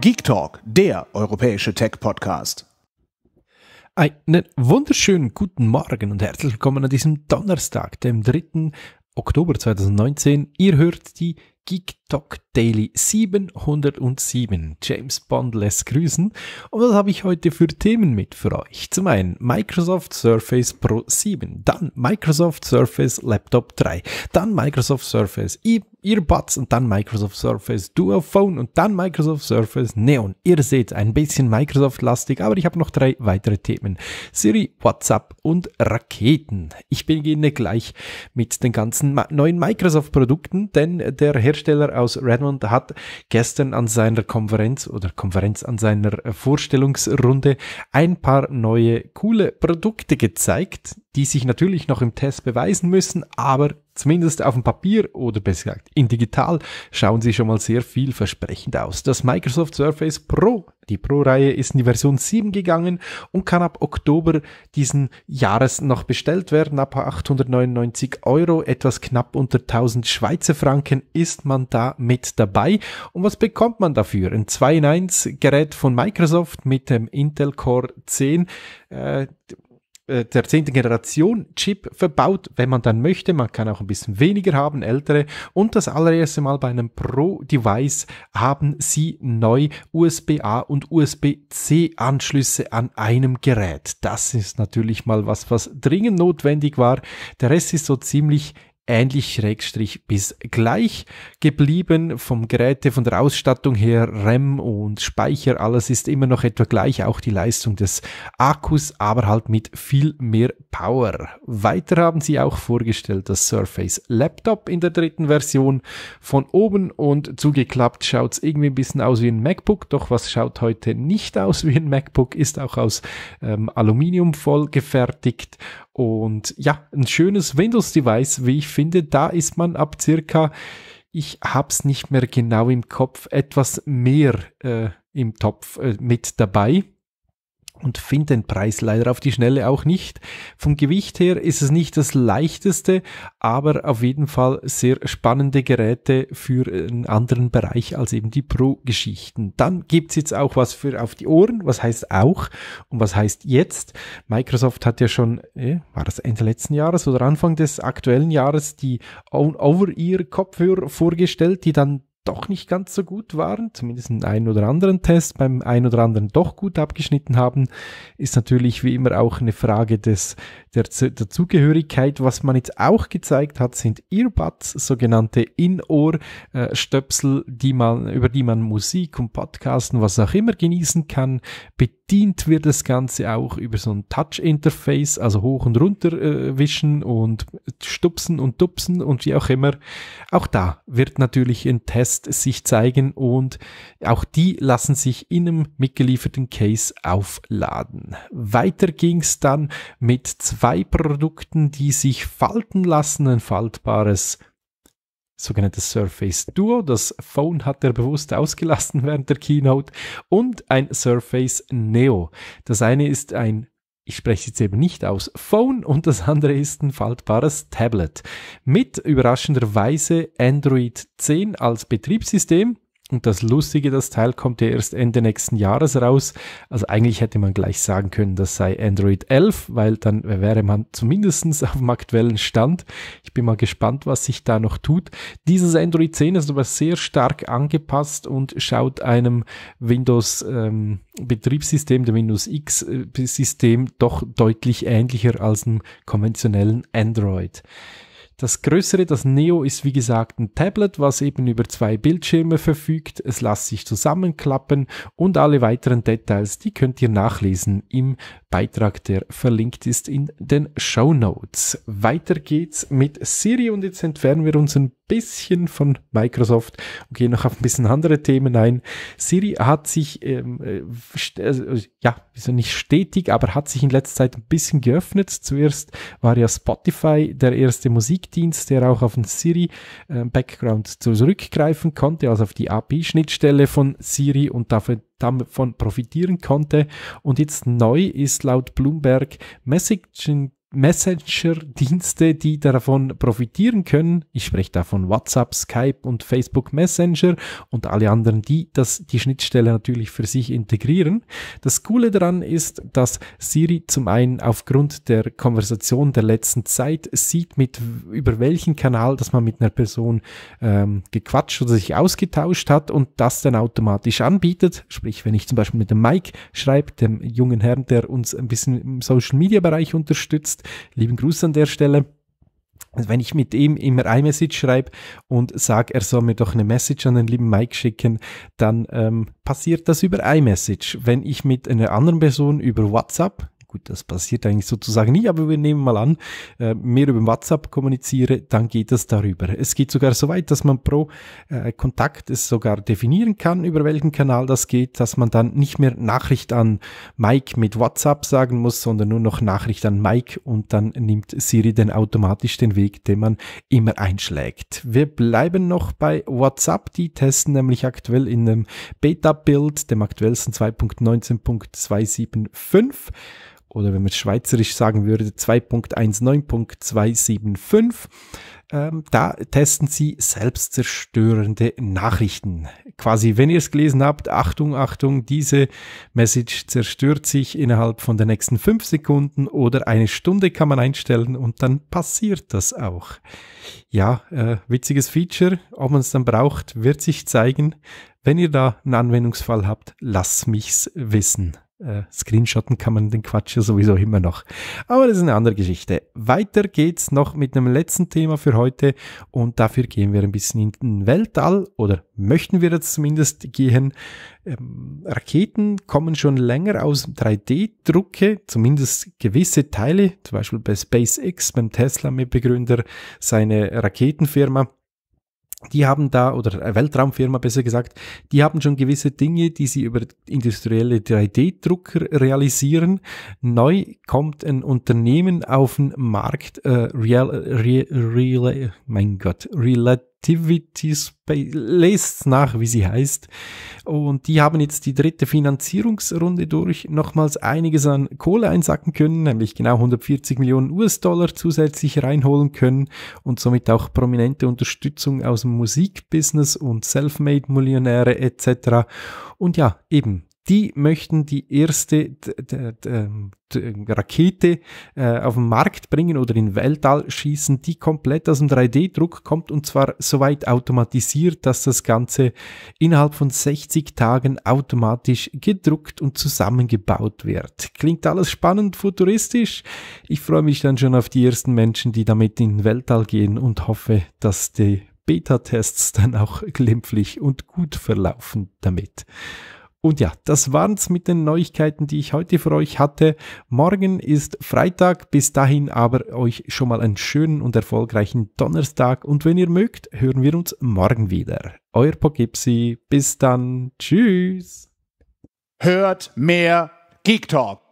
Geek Talk, der europäische Tech-Podcast. Einen wunderschönen guten Morgen und herzlich willkommen an diesem Donnerstag, dem 3. Oktober 2019. Ihr hört die Geek Stock Daily 707 James Bond lässt grüßen. Und was habe ich heute für Themen mit für euch? Zum einen Microsoft Surface Pro 7, dann Microsoft Surface Laptop 3, dann Microsoft Surface e Earbuds und dann Microsoft Surface Duo Phone und dann Microsoft Surface Neon. Ihr seht, ein bisschen Microsoft-lastig, aber ich habe noch drei weitere Themen. Siri, WhatsApp und Raketen. Ich beginne gleich mit den ganzen neuen Microsoft-Produkten, denn der Hersteller aus aus Redmond hat gestern an seiner Konferenz oder Konferenz an seiner äh, Vorstellungsrunde ein paar neue coole Produkte gezeigt, die sich natürlich noch im Test beweisen müssen, aber Zumindest auf dem Papier oder besser gesagt in digital schauen sie schon mal sehr vielversprechend aus. Das Microsoft Surface Pro, die Pro-Reihe ist in die Version 7 gegangen und kann ab Oktober diesen Jahres noch bestellt werden. Ab 899 Euro, etwas knapp unter 1000 Schweizer Franken ist man da mit dabei. Und was bekommt man dafür? Ein 2-in-1 Gerät von Microsoft mit dem Intel Core 10. Äh, äh, der zehnten Generation Chip verbaut, wenn man dann möchte. Man kann auch ein bisschen weniger haben, ältere. Und das allererste Mal bei einem Pro-Device haben sie neu USB-A und USB-C-Anschlüsse an einem Gerät. Das ist natürlich mal was, was dringend notwendig war. Der Rest ist so ziemlich ähnlich schrägstrich bis gleich geblieben. Vom Geräte, von der Ausstattung her, RAM und Speicher, alles ist immer noch etwa gleich, auch die Leistung des Akkus, aber halt mit viel mehr Power. Weiter haben sie auch vorgestellt das Surface Laptop in der dritten Version. Von oben und zugeklappt schaut es irgendwie ein bisschen aus wie ein MacBook, doch was schaut heute nicht aus wie ein MacBook, ist auch aus ähm, Aluminium voll gefertigt und ja, ein schönes Windows-Device, wie ich finde. Da ist man ab circa, ich hab's nicht mehr genau im Kopf, etwas mehr äh, im Topf äh, mit dabei und finde den Preis leider auf die Schnelle auch nicht. Vom Gewicht her ist es nicht das leichteste, aber auf jeden Fall sehr spannende Geräte für einen anderen Bereich als eben die Pro-Geschichten. Dann gibt's jetzt auch was für auf die Ohren. Was heißt auch und was heißt jetzt? Microsoft hat ja schon, äh, war das Ende letzten Jahres oder Anfang des aktuellen Jahres, die Over-Ear-Kopfhörer vorgestellt, die dann doch nicht ganz so gut waren, zumindest in einem oder anderen Test, beim einen oder anderen doch gut abgeschnitten haben, ist natürlich wie immer auch eine Frage des, der, der Zugehörigkeit. Was man jetzt auch gezeigt hat, sind Earbuds, sogenannte In-Ohr-Stöpsel, äh, die man, über die man Musik und Podcasten, was auch immer genießen kann. Bitte bedient wird das Ganze auch über so ein Touch-Interface, also hoch und runter äh, wischen und stupsen und dupsen und wie auch immer. Auch da wird natürlich ein Test sich zeigen und auch die lassen sich in einem mitgelieferten Case aufladen. Weiter ging es dann mit zwei Produkten, die sich falten lassen, ein faltbares sogenannte Surface Duo. Das Phone hat er bewusst ausgelassen während der Keynote und ein Surface Neo. Das eine ist ein ich spreche jetzt eben nicht aus Phone und das andere ist ein faltbares Tablet mit überraschenderweise Android 10 als Betriebssystem und das Lustige, das Teil kommt ja erst Ende nächsten Jahres raus. Also eigentlich hätte man gleich sagen können, das sei Android 11, weil dann wäre man zumindest auf dem aktuellen Stand. Ich bin mal gespannt, was sich da noch tut. Dieses Android 10 ist aber sehr stark angepasst und schaut einem Windows ähm, Betriebssystem, dem Windows X äh, System doch deutlich ähnlicher als einem konventionellen Android. Das größere, das Neo, ist wie gesagt ein Tablet, was eben über zwei Bildschirme verfügt. Es lässt sich zusammenklappen und alle weiteren Details, die könnt ihr nachlesen im Beitrag, der verlinkt ist in den Show Notes. Weiter geht's mit Siri und jetzt entfernen wir uns ein bisschen von Microsoft und gehen noch auf ein bisschen andere Themen ein. Siri hat sich, ähm, äh, äh ja, also nicht stetig, aber hat sich in letzter Zeit ein bisschen geöffnet. Zuerst war ja Spotify der erste Musik Musikdienst, der auch auf den Siri-Background äh, zurückgreifen konnte, also auf die API-Schnittstelle von Siri und dafür davon profitieren konnte. Und jetzt neu ist laut Bloomberg Messaging Messenger-Dienste, die davon profitieren können. Ich spreche da von WhatsApp, Skype und Facebook Messenger und alle anderen, die das, die Schnittstelle natürlich für sich integrieren. Das Coole daran ist, dass Siri zum einen aufgrund der Konversation der letzten Zeit sieht, mit, über welchen Kanal, dass man mit einer Person ähm, gequatscht oder sich ausgetauscht hat und das dann automatisch anbietet. Sprich, wenn ich zum Beispiel mit dem Mike schreibe, dem jungen Herrn, der uns ein bisschen im Social-Media-Bereich unterstützt, Lieben Gruß an der Stelle. Wenn ich mit ihm immer iMessage schreibe und sage, er soll mir doch eine Message an den lieben Mike schicken, dann ähm, passiert das über iMessage. Wenn ich mit einer anderen Person über WhatsApp Gut, das passiert eigentlich sozusagen nie, aber wir nehmen mal an, äh, mehr über WhatsApp kommuniziere, dann geht es darüber. Es geht sogar so weit, dass man pro äh, Kontakt es sogar definieren kann, über welchen Kanal das geht, dass man dann nicht mehr Nachricht an Mike mit WhatsApp sagen muss, sondern nur noch Nachricht an Mike und dann nimmt Siri dann automatisch den Weg, den man immer einschlägt. Wir bleiben noch bei WhatsApp, die testen nämlich aktuell in einem Beta-Build, dem aktuellsten 2.19.275 oder wenn man schweizerisch sagen würde, 2.19.275. Ähm, da testen sie selbstzerstörende Nachrichten. Quasi, wenn ihr es gelesen habt, Achtung, Achtung, diese Message zerstört sich innerhalb von den nächsten fünf Sekunden oder eine Stunde kann man einstellen und dann passiert das auch. Ja, äh, witziges Feature, ob man es dann braucht, wird sich zeigen. Wenn ihr da einen Anwendungsfall habt, lasst mich's wissen äh, Screenshotten kann man den Quatsch ja sowieso immer noch. Aber das ist eine andere Geschichte. Weiter geht's noch mit einem letzten Thema für heute und dafür gehen wir ein bisschen in den Weltall oder möchten wir jetzt zumindest gehen. Ähm, Raketen kommen schon länger aus 3D-Drucke, zumindest gewisse Teile, zum Beispiel bei SpaceX, beim Tesla-Mitbegründer, seine Raketenfirma die haben da, oder Weltraumfirma besser gesagt, die haben schon gewisse Dinge, die sie über industrielle 3D-Drucker realisieren. Neu kommt ein Unternehmen auf den Markt, äh, Real, Real, Real, mein Gott, Real, Activity Space, lest nach, wie sie heißt. Und die haben jetzt die dritte Finanzierungsrunde durch nochmals einiges an Kohle einsacken können, nämlich genau 140 Millionen US-Dollar zusätzlich reinholen können und somit auch prominente Unterstützung aus dem Musikbusiness und Selfmade-Millionäre etc. Und ja, eben, die möchten die erste ähm, Rakete äh, auf den Markt bringen oder in Weltall schießen, die komplett aus dem 3D-Druck kommt und zwar soweit automatisiert, dass das Ganze innerhalb von 60 Tagen automatisch gedruckt und zusammengebaut wird. Klingt alles spannend, futuristisch. Ich freue mich dann schon auf die ersten Menschen, die damit in Weltall gehen und hoffe, dass die Beta-Tests dann auch glimpflich und gut verlaufen damit. Und ja, das waren's mit den Neuigkeiten, die ich heute für euch hatte. Morgen ist Freitag, bis dahin aber euch schon mal einen schönen und erfolgreichen Donnerstag und wenn ihr mögt, hören wir uns morgen wieder. Euer Pogipsi, bis dann, tschüss. Hört mehr Geek Talk.